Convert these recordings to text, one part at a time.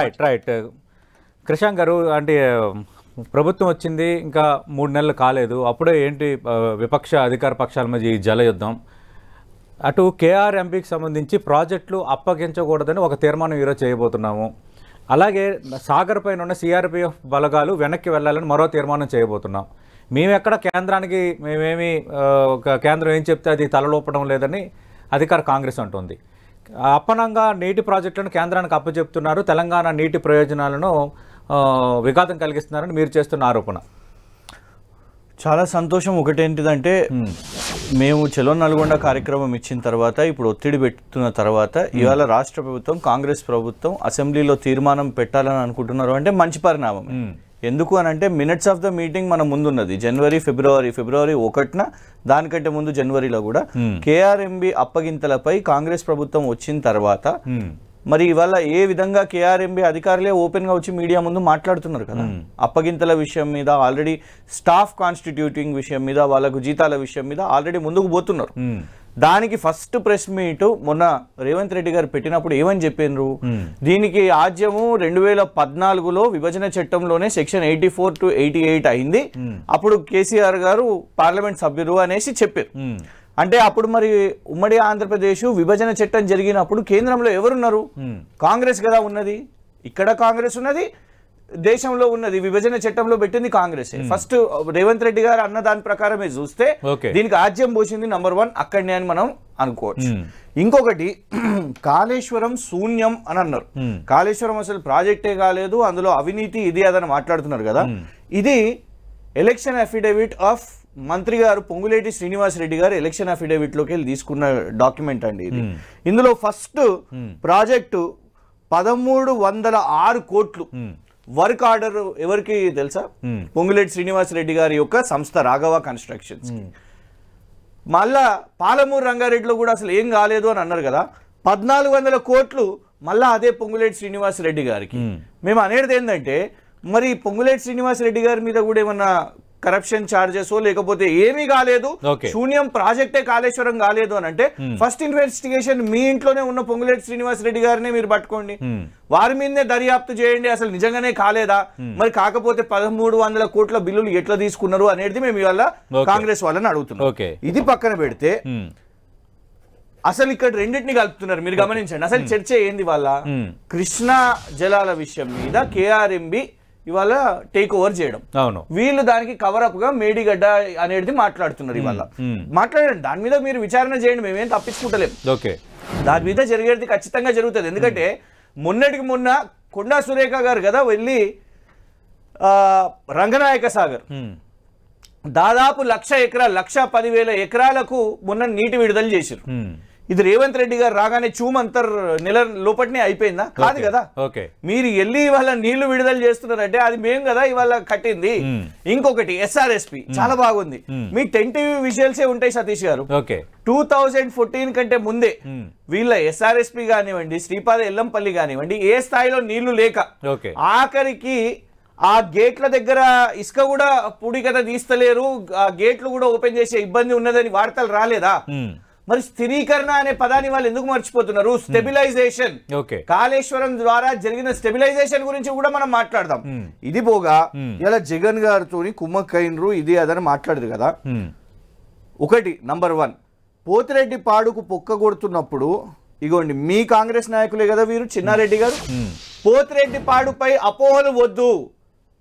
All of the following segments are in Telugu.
రైట్ రైట్ కృషాంక్ గారు అంటే ప్రభుత్వం వచ్చింది ఇంకా మూడు నెలలు కాలేదు అప్పుడే ఏంటి విపక్ష అధికార పక్షాల మధ్య ఈ జలయుద్ధం అటు కేఆర్ఎంపీకి సంబంధించి ప్రాజెక్టులు అప్పగించకూడదని ఒక తీర్మానం ఈరోజు చేయబోతున్నాము అలాగే సాగర్ పైన ఉన్న సిఆర్పిఎఫ్ బలగాలు వెనక్కి వెళ్ళాలని మరో తీర్మానం చేయబోతున్నాం మేమెక్కడ కేంద్రానికి మేమేమి కేంద్రం ఏం చెప్తే అది తలలోపడం లేదని అధికార కాంగ్రెస్ అంటుంది అప్పనంగా నీటి ప్రాజెక్టులను కేంద్రానికి అప్పచెప్తున్నారు తెలంగాణ నీటి ప్రయోజనాలను విఘాతం కలిగిస్తున్నారని మీరు చేస్తున్న ఆరోపణ చాలా సంతోషం ఒకటేంటిదంటే మేము చెలో నల్గొండ కార్యక్రమం ఇచ్చిన తర్వాత ఇప్పుడు ఒత్తిడి పెట్టుతున్న తర్వాత ఇవాళ రాష్ట్ర ప్రభుత్వం కాంగ్రెస్ ప్రభుత్వం అసెంబ్లీలో తీర్మానం పెట్టాలని అనుకుంటున్నారు అంటే మంచి పరిణామం ఎందుకు అని అంటే మినిట్స్ ఆఫ్ ద మీటింగ్ మన ముందున్నది జనవరి ఫిబ్రవరి ఫిబ్రవరి ఒకటిన దానికంటే ముందు జనవరిలో కూడా కేఆర్ఎంబి hmm. అప్పగింతలపై కాంగ్రెస్ ప్రభుత్వం వచ్చిన తర్వాత hmm. మరి ఇవాళ ఏ విధంగా కేఆర్ఎంబి అధికారులే ఓపెన్గా వచ్చి మీడియా ముందు మాట్లాడుతున్నారు కదా hmm. అప్పగింతల విషయం మీద ఆల్రెడీ స్టాఫ్ కాన్స్టిట్యూటింగ్ విషయం మీద వాళ్ళకు జీతాల విషయం మీద ఆల్రెడీ ముందుకు పోతున్నారు దానికి ఫస్ట్ ప్రెస్ మీట్ మొన్న రేవంత్ రెడ్డి గారు పెట్టినప్పుడు ఏమని చెప్పిండ్రు దీనికి ఆద్యము రెండు వేల పద్నాలుగులో విభజన చట్టంలోనే section eighty four to eighty eight అయింది అప్పుడు కేసీఆర్ గారు పార్లమెంట్ సభ్యులు అనేసి చెప్పారు అంటే అప్పుడు మరి ఉమ్మడి ఆంధ్రప్రదేశ్ విభజన చట్టం జరిగినప్పుడు కేంద్రంలో ఎవరున్నారు కాంగ్రెస్ కదా ఉన్నది ఇక్కడ కాంగ్రెస్ ఉన్నది దేశంలో ఉన్నది విభజన చట్టంలో పెట్టింది కాంగ్రెస్ ఫస్ట్ hmm. రేవంత్ రెడ్డి గారు అన్న దాని ప్రకారమే చూస్తే దీనికి ఆజ్యం పోసింది నంబర్ వన్ అక్కడనే అని మనం అనుకోవచ్చు hmm. ఇంకొకటి కాళేశ్వరం శూన్యం అని అన్నారు hmm. కాళేశ్వరం అసలు ప్రాజెక్టే కాలేదు అందులో అవినీతి ఇది అదని మాట్లాడుతున్నారు కదా ఇది ఎలక్షన్ అఫిడవిట్ ఆఫ్ మంత్రి గారు పొంగులేటి శ్రీనివాసరెడ్డి గారు ఎలక్షన్ అఫిడవిట్ లోకి వెళ్ళి తీసుకున్న డాక్యుమెంట్ అండి ఇది ఇందులో ఫస్ట్ ప్రాజెక్టు పదమూడు వందల ఆరు కోట్లు వర్క్ ఆర్డర్ ఎవరికి తెలుసా పొంగులేటి శ్రీనివాసరెడ్డి గారి యొక్క సంస్థ రాఘవ కన్స్ట్రక్షన్స్ మళ్ళా పాలమూరు రంగారెడ్డిలో కూడా అసలు ఏం కాలేదు అని అన్నారు కదా పద్నాలుగు వందల కోట్లు మళ్ళా అదే పొంగులేటి శ్రీనివాసరెడ్డి గారికి మేము అనేది ఏంటంటే మరి పొంగులేటి శ్రీనివాసరెడ్డి గారి మీద కూడా ఏమన్నా కరప్షన్ ఛార్జెస్ లేకపోతే ఏమీ కాలేదు శూన్యం ప్రాజెక్టే కాళేశ్వరం కాలేదు అని అంటే ఫస్ట్ hmm. ఇన్వెస్టిగేషన్ మీ ఇంట్లోనే ఉన్న పొంగులేటి శ్రీనివాస్ రెడ్డి గారినే మీరు పట్టుకోండి hmm. వారి మీదనే దర్యాప్తు చేయండి అసలు నిజంగానే కాలేదా hmm. మరి కాకపోతే పదమూడు వందల కోట్ల బిల్లులు ఎట్లా తీసుకున్నారు అనేది మేము ఇవాళ కాంగ్రెస్ వాళ్ళని అడుగుతున్నాం ఇది పక్కన పెడితే అసలు ఇక్కడ రెండింటిని కలుపుతున్నారు మీరు గమనించండి అసలు చర్చ ఏంది వాళ్ళ కృష్ణా జలాల విషయం మీద కేఆర్ఎంబి ఇవాళ టేక్ ఓవర్ చేయడం అవును వీళ్ళు దానికి కవర్ అప్ గా మేడిగడ్డ అనేది మాట్లాడుతున్నారు ఇవాళ మాట్లాడండి దాని మీద మీరు విచారణ చేయండి మేమేం తప్పించుకుంటలేం ఓకే దాని మీద జరిగేది ఖచ్చితంగా జరుగుతుంది ఎందుకంటే మొన్నటికి మొన్న కొండా సురేఖ గారు కదా వెళ్ళి రంగనాయక సాగర్ దాదాపు లక్ష ఎకరాలు లక్ష పదివేల ఎకరాలకు మొన్న నీటి విడుదల చేశారు ఇది రేవంత్ రెడ్డి గారు రాగానే చూమంతర్ నెల లోపటినే అయిపోయిందా కాదు కదా మీరు వెళ్ళి ఇవాళ నీళ్లు విడుదల చేస్తున్నారంటే అది మేము కదా ఇవాళ కట్టింది ఇంకొకటి ఎస్ఆర్ఎస్పి చాలా బాగుంది మీ టెంట్ టీవీ విజువల్సే ఉంటాయి సతీష్ గారు టూ థౌజండ్ ఫోర్టీన్ కంటే ముందే వీళ్ళ ఎస్ఆర్ఎస్పి కానివ్వండి శ్రీపాద ఎల్లంపల్లి కానివ్వండి ఏ స్థాయిలో నీళ్లు లేక ఆఖరికి ఆ గేట్ల దగ్గర ఇసుక కూడా పూడికత తీస్తలేరు ఆ గేట్లు కూడా ఓపెన్ చేసే ఇబ్బంది ఉన్నదని వార్తలు రాలేదా మరి స్థిరీకరణ అనే పదాన్ని వాళ్ళు ఎందుకు మర్చిపోతున్నారు స్టెబిలైజేషన్ hmm. కాళేశ్వరం ద్వారా జరిగిన స్టెబిలైజేషన్ గురించి కూడా మనం మాట్లాడదాం hmm. ఇది పోగా hmm. ఇలా జగన్ గారితో కుమ్మక్కైనరు ఇది అదని మాట్లాడదు కదా ఒకటి నంబర్ వన్ పోతిరెడ్డి పాడుకు పొక్క కొడుతున్నప్పుడు ఇగోండి మీ కాంగ్రెస్ నాయకులే కదా వీరు చిన్నారెడ్డి గారు పోతిరెడ్డి పాడుపై అపోహలు వద్దు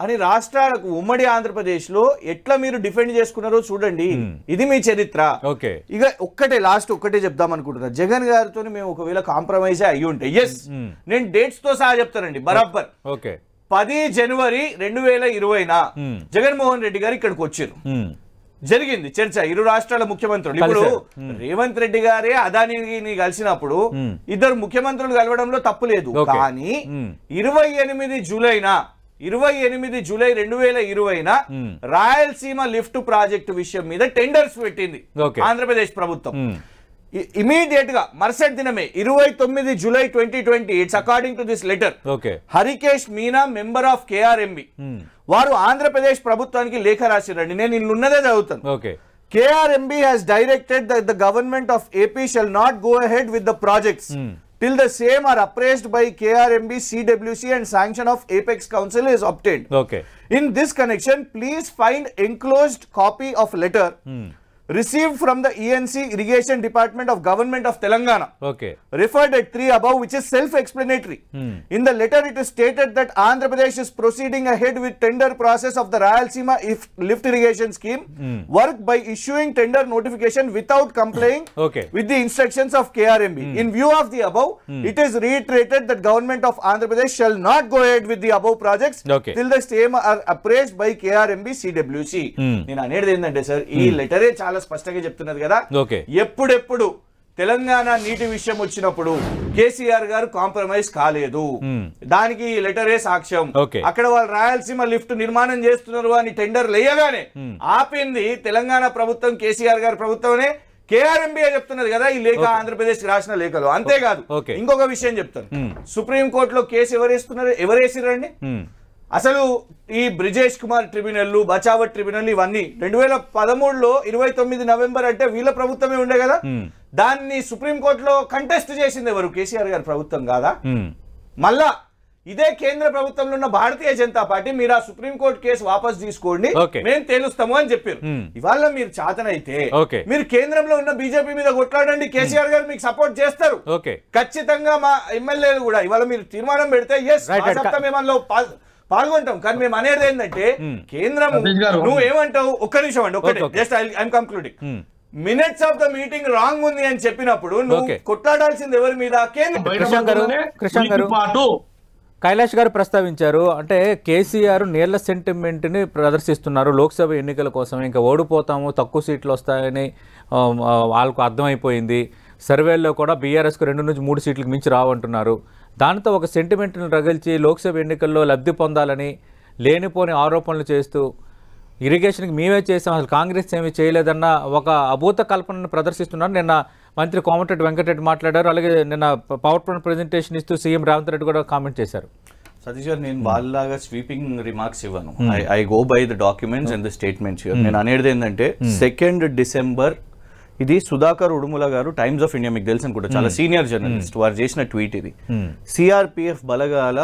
అని రాష్ట్రాలకు ఉమ్మడి ఆంధ్రప్రదేశ్ లో ఎట్లా మీరు డిఫెండ్ చేసుకున్నారో చూడండి hmm. ఇది మీ చరిత్ర ఓకే ఇక ఒక్కటే లాస్ట్ ఒక్కటే చెప్దాం అనుకుంటున్నా జగన్ గారితో మేము ఒకవేళ కాంప్రమైజ్ అయ్యి ఉంటాయి ఎస్ hmm. నేను డేట్స్ తో సహా చెప్తానండి బరాబర్ ఓకే పది జనవరి రెండు వేల ఇరవైనా hmm. జగన్మోహన్ రెడ్డి గారు ఇక్కడికి వచ్చారు జరిగింది చర్చ ఇరు రాష్ట్రాల ముఖ్యమంత్రులు ఇప్పుడు రేవంత్ రెడ్డి గారే అదానిని కలిసినప్పుడు ఇద్దరు ముఖ్యమంత్రులు కలవడంలో తప్పు లేదు కానీ ఇరవై ఎనిమిది జూలైనా ఇరవై ఎనిమిది జూలై రెండు వేల ఇరవైన రాయలసీమ లిఫ్ట్ ప్రాజెక్టు విషయం మీద టెండర్స్ పెట్టింది ఆంధ్రప్రదేశ్ ప్రభుత్వం ఇమీడియట్ గా మరుసటి దినమే ఇరవై తొమ్మిది July twenty twenty it's according to this letter Harikesh Meena member of KRMB వారు ఆంధ్రప్రదేశ్ ప్రభుత్వానికి లేఖ రాసిరండి నేను ఉన్నదే చదువుతాను KRMB has directed the government of AP shall not go ahead with the projects till the same are appraised by KRMB, CWC and sanction of Apex Council is obtained. Okay. In this connection, please find enclosed copy of letter. Hmm received from the ENC Irrigation Department of Government of Telangana. Okay. Referred at 3 above which is self-explanatory. Hmm. In the letter it is stated that Andhra Pradesh is proceeding ahead with tender process of the Rayalaseema if lift irrigation scheme hmm. work by issuing tender notification without complying okay. with the instructions of KRMB. Hmm. In view of the above, hmm. it is reiterated that government of Andhra Pradesh shall not go ahead with the above projects okay. till the same are appraised by KRMB CWC. నేను అనేది E letter చాలా స్పష్టంగా చెప్తున్నది కదా ఎప్పుడెప్పుడు తెలంగాణ నీటి విషయం వచ్చినప్పుడు కేసీఆర్ గారు కాంప్రమైజ్ కాలేదు దానికి లెటరే సాక్ష్యం అక్కడ వాళ్ళు రాయలసీమ లిఫ్ట్ నిర్మాణం చేస్తున్నారు అని టెండర్ లేయగానే ఆపింది తెలంగాణ ప్రభుత్వం కేసీఆర్ గారి ప్రభుత్వమే కేఆర్ఎంబీఏ చెప్తున్నది కదా ఈ లేఖ ఆంధ్రప్రదేశ్ రాసిన లేఖలు అంతేకాదు ఇంకొక విషయం చెప్తాను సుప్రీంకోర్టులో కేసు ఎవరేస్తున్నారు ఎవరేసిరండి అసలు ఈ బ్రిజేష్ కుమార్ ట్రిబ్యునల్ బచావట్ ట్రిబ్యునల్ ఇవన్నీ రెండు వేల పదమూడులో ఇరవై తొమ్మిది నవంబర్ అంటే వీళ్ళ ప్రభుత్వమే ఉండే కదా దాన్ని సుప్రీంకోర్టులో కంటెస్ట్ చేసింది ఎవరు కేసీఆర్ గారి ప్రభుత్వం కాదా మళ్ళా ఇదే కేంద్ర ప్రభుత్వంలో ఉన్న భారతీయ జనతా పార్టీ మీరు ఆ సుప్రీంకోర్టు కేసు వాపస్ తీసుకోండి మేము తేలుస్తాము అని చెప్పారు ఇవాళ మీరు చాతనైతే మీరు కేంద్రంలో ఉన్న బీజేపీ మీద కొట్లాడండి కేసీఆర్ గారు మీకు సపోర్ట్ చేస్తారు ఖచ్చితంగా మా ఎమ్మెల్యేలు కూడా ఇవాళ మీరు తీర్మానం పెడితే ఎస్ సప్తమేమన్లో పాల్గొంటాం కానీ మేము అనేది ఏంటంటే కేంద్రం నువ్వు ఏమంటావు ఒక్క నిమిషం అండి ఒకటి just I'm concluding minutes of the meeting wrong ఉంది అని చెప్పినప్పుడు కొట్లాడాల్సింది ఎవరి మీద కృష్ణ గారు కైలాష్ గారు ప్రస్తావించారు అంటే కేసీఆర్ సెంటిమెంట్ ని ప్రదర్శిస్తున్నారు లోక్సభ ఎన్నికల కోసం ఇంకా ఓడిపోతాము తక్కువ సీట్లు వస్తాయని వాళ్ళకు అర్థమైపోయింది సర్వేల్లో కూడా బీఆర్ఎస్కు రెండు నుంచి మూడు సీట్లకు మించి రావంటున్నారు దాంతో ఒక సెంటిమెంట్ను రగిల్చి లోక్సభ ఎన్నికల్లో లబ్ధి పొందాలని లేనిపోని ఆరోపణలు చేస్తూ ఇరిగేషన్కి మేమే చేసాం అసలు కాంగ్రెస్ ఏమీ చేయలేదన్న ఒక అభూత కల్పనను ప్రదర్శిస్తున్నారు నిన్న మంత్రి కోమటిరెడ్డి వెంకటరెడ్డి మాట్లాడారు అలాగే నిన్న పవర్ పాయింట్ ప్రజెంటేషన్ ఇస్తూ సీఎం రేవంత్ రెడ్డి కూడా కామెంట్ చేశారు సతీష్ గారు నేను వాళ్ళలాగా స్వీపింగ్ రిమార్క్స్ ఇవ్వను I go by the documents and the statements నేను అనేది ఏంటంటే సెకండ్ hmm. డిసెంబర్ ఇది సుధాకర్ ఉడుముల గారు టైమ్స్ ఆఫ్ ఇండియా మీకు తెలుసు అనుకుంటా చాలా సీనియర్ జర్నలిస్ట్ వారు చేసిన ట్వీట్ ఇది సిఆర్పిఎఫ్ బలగాల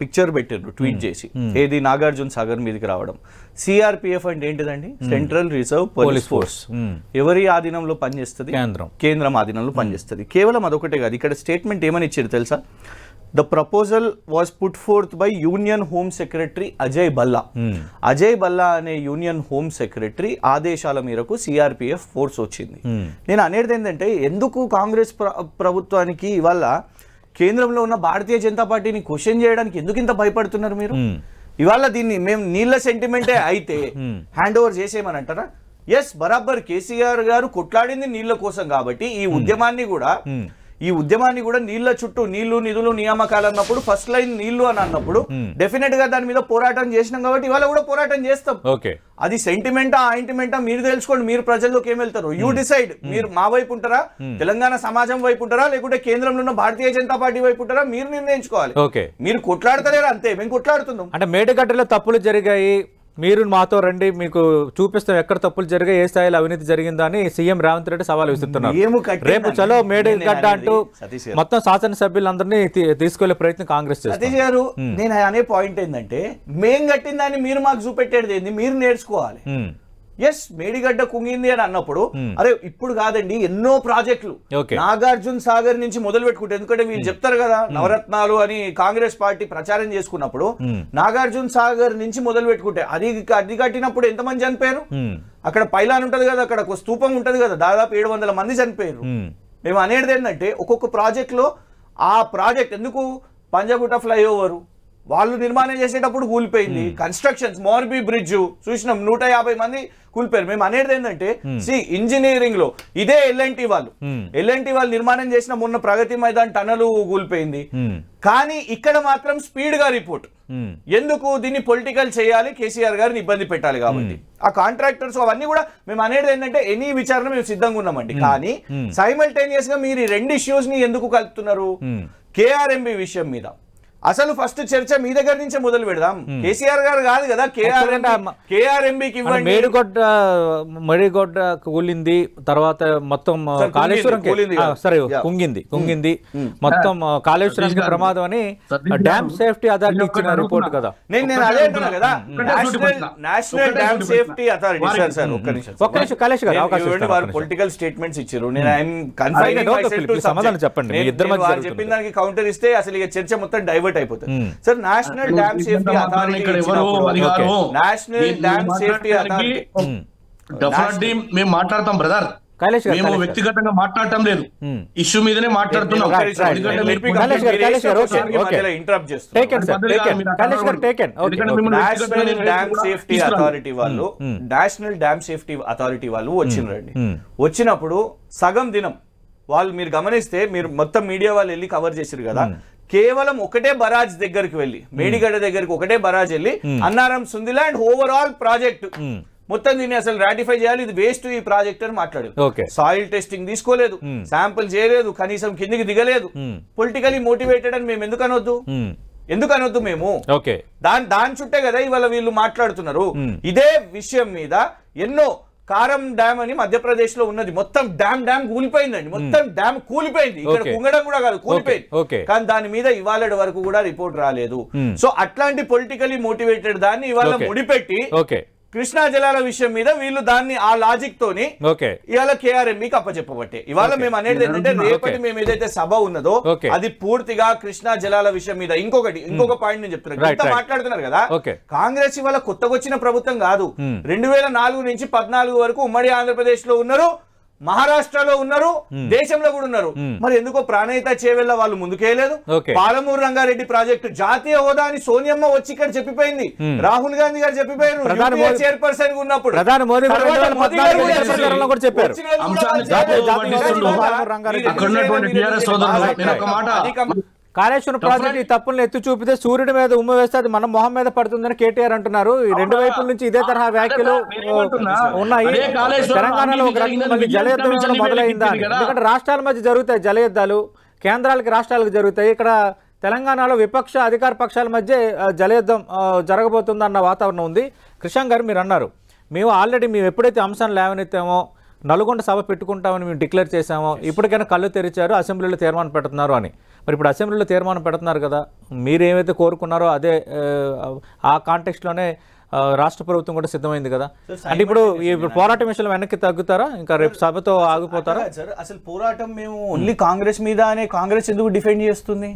పిక్చర్ పెట్టారు ట్వీట్ చేసి ఏది నాగార్జున సాగర్ మీదకి రావడం సిఆర్పిఎఫ్ అంటే ఏంటిదండి సెంట్రల్ రిజర్వ్ పోలీస్ ఫోర్స్ ఎవరి ఆధీనంలో పనిచేస్తుంది కేంద్రం కేంద్రం ఆధీనంలో పనిచేస్తుంది కేవలం అదొకటే కాదు ఇక్కడ స్టేట్మెంట్ ఏమని ఇచ్చారు తెలుసా the proposal was put forth by union home secretary Ajay Bhalla Ajay Bhalla అనే యూనియన్ హోమ్ సెక్రటరీ ఆదేశాల మేరకు సిఆర్పిఎఫ్ ఫోర్స్ వచ్చింది hmm. నేను అనేది ఏంటంటే ఎందుకు కాంగ్రెస్ ప్రభుత్వానికి ఇవాళ కేంద్రంలో ఉన్న భారతీయ జనతా పార్టీని క్వశ్చన్ చేయడానికి ఎందుకు ఇంత భయపడుతున్నారు మీరు hmm. ఇవాళ దీన్ని మేము నీళ్ళ సెంటిమెంటే అయితే హ్యాండ్ ఓవర్ hmm. చేసేయమని అంటారా ఎస్ బరాబర్ కేసీఆర్ గారు కొట్లాడింది నీళ్ల కోసం కాబట్టి ఈ ఉద్యమాన్ని కూడా ఈ ఉద్యమాన్ని కూడా నీళ్ల చుట్టూ నీళ్లు నిధులు నియామకాలు అన్నప్పుడు ఫస్ట్ లైన్ నీళ్లు అని అన్నప్పుడు డెఫినెట్ hmm. గా దాని మీద పోరాటం చేసినాం కాబట్టి ఇవాళ కూడా పోరాటం చేస్తాం అది సెంటిమెంటా ఆయింటిమెంటా మీరు తెలుసుకోండి మీరు ప్రజల్లోకి ఏం వెళ్తారు యూ డిసైడ్ hmm. hmm. మీరు మా వైపు ఉంటారా తెలంగాణ సమాజం వైపు ఉంటారా లేకుంటే కేంద్రంలో ఉన్న భారతీయ జనతా పార్టీ వైపు ఉంటారా మీరు నిర్ణయించుకోవాలి మీరు కొట్లాడతలేరు అంతే మేము కొట్లాడుతున్నాం అంటే మేడగడ్డలో తప్పులు జరిగాయి మీరు మాతో రండి మీకు చూపిస్తాం ఎక్కడ తప్పులు జరిగా ఏ స్థాయిలో అవినీతి జరిగిందని సీఎం రేవంత్ రెడ్డి సవాల్ విస్తున్నారు రేపు చలో మేడే అంటూ మొత్తం శాసనసభ్యులందరినీ తీసుకెళ్లే ప్రయత్నం కాంగ్రెస్ సతీష్ గారు నేను అనే పాయింట్ ఏంటంటే మేం కట్టిందని మీరు మాకు చూపెట్టేది ఏంది మీరు నేర్చుకోవాలి ఎస్ మేడిగడ్డ కుంగింది అని అన్నప్పుడు hmm. అరే ఇప్పుడు కాదండి ఎన్నో ప్రాజెక్టులు నాగార్జున సాగర్ నుంచి మొదలు పెట్టుకుంటే ఎందుకంటే మీరు hmm. చెప్తారు కదా hmm. నవరత్నాలు అని కాంగ్రెస్ పార్టీ ప్రచారం చేసుకున్నప్పుడు నాగార్జున సాగర్ నుంచి మొదలు పెట్టుకుంటే అది అది కట్టినప్పుడు ఎంతమంది చనిపోయారు అక్కడ పైలాన్ ఉంటది కదా అక్కడ ఒక స్థూపం ఉంటది కదా దాదాపు ఏడు వందల మంది చనిపోయారు మేము అనేది ఏంటంటే ఒక్కొక్క ప్రాజెక్ట్ లో ఆ ప్రాజెక్ట్ ఎందుకు పంజగుట్ట ఫ్లైఓవర్ వాళ్ళు నిర్మాణం చేసేటప్పుడు కూలిపోయింది కన్స్ట్రక్షన్స్ మోర్బీ బ్రిడ్జ్ చూసినాం నూట యాభై మంది కూలిపోయారు మేము అనేది ఏంటంటే hmm. సి ఇంజనీరింగ్ లో ఇదే ఎల్ఎన్టీ వాళ్ళు hmm. ఎల్ఎన్టీ వాళ్ళు నిర్మాణం చేసిన మొన్న ప్రగతి మైదాన్ టనలు కూలిపోయింది hmm. కానీ ఇక్కడ మాత్రం స్పీడ్ గా రిపోర్ట్ ఎందుకు దీన్ని పొలిటికల్ చేయాలి కేసీఆర్ గారిని ఇబ్బంది పెట్టాలి కాబట్టి ఆ కాంట్రాక్టర్స్ అవన్నీ కూడా మేము అనేది ఏంటంటే ఎనీ విచారణ మేము సిద్ధంగా ఉన్నామండి కానీ సైమల్టేనియస్ గా మీరు రెండు ఇష్యూస్ ని ఎందుకు కలుపుతున్నారు కేఆర్ఎంబి విషయం మీద అసలు ఫస్ట్ చర్చ మీ దగ్గర నుంచే మొదలు పెడదాం కేసీఆర్ గారు కాదు కదా కేఆర్ మేడిగొడ్డ మేడిగొడ్డ కూలింది తర్వాత మొత్తం కాళేశ్వరం సరే కుంగింది కుంగింది మొత్తం కాళేశ్వరం ప్రమాదం అని డ్యామ్ సేఫ్టీ అథారిటీ ఇచ్చిన రిపోర్ట్ కదా నేను నేను అదే national dam safety authority political statements ఇచ్చారు నేను సమాధానం చెప్పండి ఇద్దరు చెప్పిన దానికి కౌంటర్ ఇస్తే అసలు ఇక చర్చ మొత్తం డైవర్ట్ డైవర్ట్ అయిపోతుంది sir national dam safety authority national dam safety authority మేము మాట్లాడతాం బ్రదర్ hmm. వాళ్ళు నేషనల్ డ్యామ్ సేఫ్టీ అథారిటీ వాళ్ళు వచ్చినారండి hmm. hmm. వచ్చినప్పుడు సగం దినం వాళ్ళు మీరు గమనిస్తే మీరు మొత్తం మీడియా వాళ్ళు వెళ్ళి కవర్ చేసారు కదా కేవలం ఒకటే బరాజ్ దగ్గరికి వెళ్ళి మేడిగడ్డ దగ్గరికి ఒకటే బరాజ్ వెళ్ళి Annaram Sundilla and overall project మొత్తం దీన్ని అసలు రాటిఫై చేయాలి ఇది వేస్ట్ ఈ ప్రాజెక్ట్ అని మాట్లాడు సాయిల్ టెస్టింగ్ తీసుకోలేదు శాంపుల్ చేయలేదు కనీసం కిందికి దిగలేదు పొలిటికలీ మోటివేటెడ్ అని మేము ఎందుకు అనొద్దు ఎందుకు అనొద్దు మేము దాని దాని చుట్టే కదా ఇవాళ వీళ్ళు మాట్లాడుతున్నారు ఇదే విషయం మీద ఎన్నో కారం డ్యామ్ అని మధ్యప్రదేశ్ లో ఉన్నది మొత్తం డ్యామ్ డ్యామ్ కూలిపోయిందండి మొత్తం డ్యామ్ కూలిపోయింది ఇక్కడ కుంగడం కూడా కాదు కూలిపోయింది కానీ దాని మీద ఇవాళ వరకు కూడా రిపోర్ట్ రాలేదు సో అట్లాంటి పొలిటికలీ మోటివేటెడ్ దాన్ని ఇవాళ ముడిపెట్టి కృష్ణా జలాల విషయం మీద వీళ్ళు దాన్ని ఆ లాజిక్ తోని ఇవాళ కేఆర్ఎంబికి అప్పచెప్పబట్టే ఇవాళ మేము అనేది ఏంటంటే రేపటి మేము ఏదైతే సభ ఉన్నదో అది పూర్తిగా కృష్ణా జలాల విషయం మీద ఇంకొకటి ఇంకొక పాయింట్ నేను చెప్తున్నాను మాట్లాడుతున్నారు కదా కాంగ్రెస్ ఇవాళ కొత్తగా వచ్చిన ప్రభుత్వం కాదు రెండు నుంచి పద్నాలుగు వరకు ఉమ్మడి ఆంధ్రప్రదేశ్ లో ఉన్నారు మహారాష్ట్రలో ఉన్నారు దేశంలో కూడా ఉన్నారు మరి ఎందుకో ప్రాణహిత చేవెళ్ళ వాళ్ళు ముందుకేయలేదు పాలమూరు రంగారెడ్డి ప్రాజెక్టు జాతీయ హోదా అని సోనియమ్మ వచ్చి ఇక్కడ చెప్పిపోయింది రాహుల్ గాంధీ గారు చెప్పిపోయారు చైర్పర్సన్ ఉన్నప్పుడు ప్రధాని కాళేశ్వరం ప్రాజెక్టు ఈ తప్పులను ఎత్తి చూపితే సూర్యుడి మీద ఉమ్మ వేస్తే అది మన మొహం మీద పడుతుందని కేటీఆర్ అంటున్నారు ఈ రెండు వైపుల నుంచి ఇదే తరహా వ్యాఖ్యలు ఉన్నాయి తెలంగాణలో ఒక జలయుద్ధం మొదలైందా ఎందుకంటే రాష్ట్రాల మధ్య జరుగుతాయి జలయుద్ధాలు కేంద్రాలకి రాష్ట్రాలకు జరుగుతాయి ఇక్కడ తెలంగాణలో విపక్ష అధికార పక్షాల మధ్య జలయుద్ధం జరగబోతుందన్న వాతావరణం ఉంది కృష్ణ గారు మీరు అన్నారు మేము ఆల్రెడీ మేము ఎప్పుడైతే అంశాన్ని లేవనెత్తామో నల్గొండ సభ పెట్టుకుంటామని మేము డిక్లేర్ చేశామో ఇప్పటికైనా కళ్ళు తెరిచారు అసెంబ్లీలో తీర్మానం పెడుతున్నారు అని మరి ఇప్పుడు అసెంబ్లీలో తీర్మానం పెడుతున్నారు కదా మీరు ఏమైతే కోరుకున్నారో అదే ఆ కాంటెక్స్ట్లోనే రాష్ట్ర ప్రభుత్వం కూడా సిద్ధమైంది కదా అంటే ఇప్పుడు పోరాటం విషయంలో వెనక్కి తగ్గుతారా ఇంకా రేపు సభతో ఆగిపోతారా సార్ అసలు పోరాటం మేము ఓన్లీ కాంగ్రెస్ మీద అనే కాంగ్రెస్ ఎందుకు డిఫెండ్ చేస్తుంది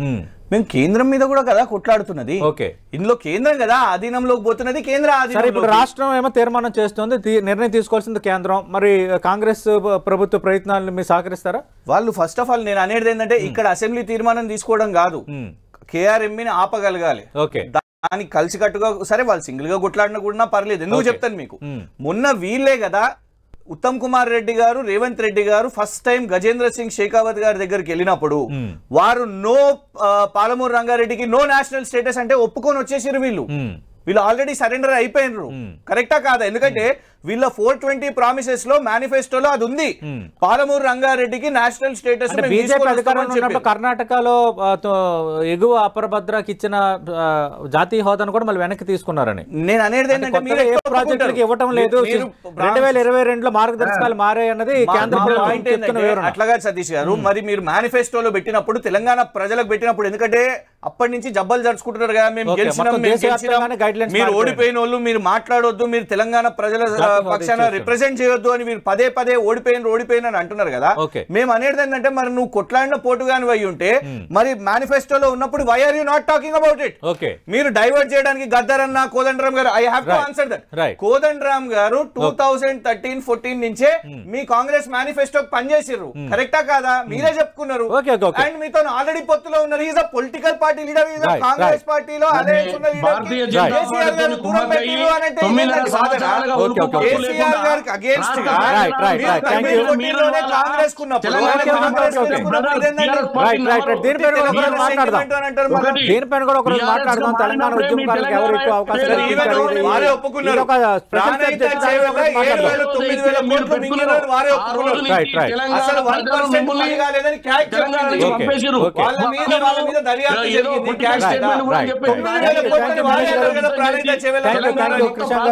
మేము కేంద్రం మీద కూడా కదా కొట్లాడుతున్నది ఓకే ఇందులో కేంద్రం కదా ఆధీనంలోకి పోతున్నది కేంద్ర ఆధీనం ఇప్పుడు రాష్ట్రం ఏమో తీర్మానం చేస్తుంది నిర్ణయం తీసుకోవాల్సింది కేంద్రం మరి కాంగ్రెస్ ప్రభుత్వ ప్రయత్నాలను మీరు సహకరిస్తారా వాళ్ళు ఫస్ట్ ఆఫ్ ఆల్ నేను అనేది ఏంటంటే ఇక్కడ అసెంబ్లీ తీర్మానం తీసుకోవడం కాదు కేఆర్ఎంఈని ఆపగలగాలి ఓకే కలిసి కలిసికట్టుగా సరే వాళ్ళు గా కొట్లాడినా కూడా పర్లేదు ఎందుకు చెప్తాను మీకు మొన్న వీళ్ళే కదా ఉత్తమ్ కుమార్ రెడ్డి గారు రేవంత్ రెడ్డి గారు ఫస్ట్ టైం గజేంద్ర సింగ్ షేఖావత్ గారి దగ్గరికి వెళ్ళినప్పుడు వారు నో పాలమూరు రంగారెడ్డికి నో నేషనల్ స్టేటస్ అంటే ఒప్పుకొని వచ్చేసారు వీళ్ళు వీళ్ళు ఆల్రెడీ సరెండర్ అయిపోయినరు కరెక్టా కాదా ఎందుకంటే వీళ్ళ ఫోర్ ట్వంటీ ప్రామిసెస్ లో మేనిఫెస్టోలో అది ఉంది hmm. పాలమూరు రంగారెడ్డికి నేషనల్ స్టేటస్ కర్ణాటకలో ఎగువ అపరభద్రకి ఇచ్చిన జాతీయ హోదాను కూడా మళ్ళీ వెనక్కి తీసుకున్నారని నేను అనేది ఏంటంటే ప్రాజెక్టులకు ఇవ్వటం లేదు రెండు వేల ఇరవై రెండులో మార్గదర్శకాలు మారాయన్నది కేంద్ర అట్లాగా సతీష్ గారు hmm. మరి మీరు మేనిఫెస్టోలో పెట్టినప్పుడు తెలంగాణ ప్రజలకు పెట్టినప్పుడు ఎందుకంటే అప్పటి నుంచి జబ్బలు జరుచుకుంటున్నారు కదా మేము గెలిచినాం మీరు ఓడిపోయిన వాళ్ళు మీరు మాట్లాడొద్దు మీరు తెలంగాణ ప్రజల పక్షాన రిప్రజెంట్ చేయొద్దు అని మీరు పదే పదే ఓడిపోయిన ఓడిపోయిన అని అంటున్నారు కదా మేము అనేది ఏంటంటే మరి నువ్వు కొట్లాడిన పోటుగాని అయి ఉంటే hmm. మరి మేనిఫెస్టోలో ఉన్నప్పుడు why are you not talking about it మీరు డైవర్ట్ చేయడానికి గద్దరన్న కోదండరామ్ గారు I have to answer that Kodandaram గారు టూ థౌసండ్ థర్టీన్ ఫోర్టీన్ నుంచే hmm. మీ కాంగ్రెస్ మేనిఫెస్టో పనిచేసారు కరెక్టా కాదా hmm. మీరే చెప్పుకున్నారు అండ్ మీతో ఆల్రెడీ పొత్తులో ఉన్నారు is a political party leader is Congress పార్టీలో అదే దీనిపైన కూడా ఒకరోజు మాట్లాడదాం తెలంగాణ ఉద్యమకారులకు ఎవరు ఎక్కువ అవకాశం